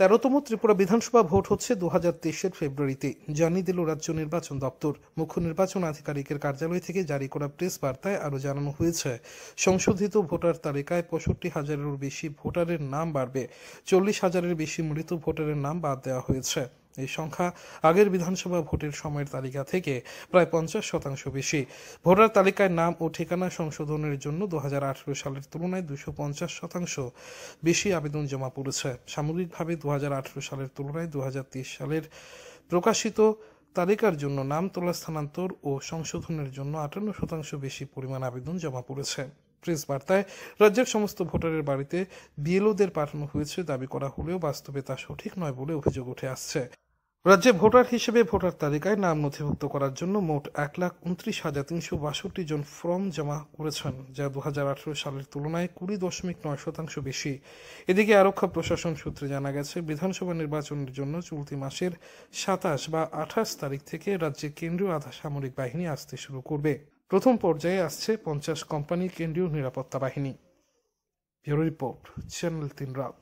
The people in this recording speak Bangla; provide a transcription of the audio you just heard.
তেরোতম ত্রিপুরা বিধানসভা ভোট হচ্ছে দু হাজার তেইশের ফেব্রুয়ারিতে জানিয়ে দিল রাজ্য নির্বাচন দপ্তর মুখ্য নির্বাচন আধিকারিকের কার্যালয় থেকে জারি করা প্রেস বার্তায় আরও জানানো হয়েছে সংশোধিত ভোটার তালিকায় পঁয়ষট্টি হাজারেরও বেশি ভোটারের নাম বাড়বে চল্লিশ হাজারের বেশি মৃত ভোটারের নাম বাদ দেওয়া হয়েছে এই সংখ্যা আগের বিধানসভা ভোটের সময়ের তালিকা থেকে প্রায় পঞ্চাশ শতাংশ বেশি ভোটার তালিকায় নাম ও ঠিকানা সংশোধনের জন্য দু সালের তুলনায় দুশো পঞ্চাশ শতাংশ বেশি আবেদন জমা পড়েছে সামগ্রিকভাবে দু সালের তুলনায় দু সালের প্রকাশিত তালিকার জন্য নাম তোলা স্থানান্তর ও সংশোধনের জন্য আটান্ন শতাংশ বেশি পরিমাণ আবেদন জমা পড়েছে প্রেস বার্তায় রাজ্যের সমস্ত ভোটারের বাড়িতে বিএলওদের পাঠানো হয়েছে দাবি করা হলেও বাস্তবে তা সঠিক নয় বলে অভিযোগ উঠে আসছে রাজ্যে ভোটার হিসেবে ভোটার তালিকায় নাম নথিভুক্ত করার জন্য মোট এক লাখ উনত্রিশ হাজার তিনশো বাষট্টি জন ফর্ম জমা করেছেন যা দু সালের তুলনায় কুড়ি দশমিক নয় শতাংশ বেশি এদিকে আরক্ষা প্রশাসন সূত্রে জানা গেছে বিধানসভা নির্বাচনের জন্য চলতি মাসের সাতাশ বা আঠাশ তারিখ থেকে রাজ্যে কেন্দ্রীয় আধা সামরিক বাহিনী আসতে শুরু করবে প্রথম পর্যায়ে আসছে পঞ্চাশ কোম্পানি কেন্দ্রীয় নিরাপত্তা বাহিনী রিপোর্ট চ্যানেল তিন রাত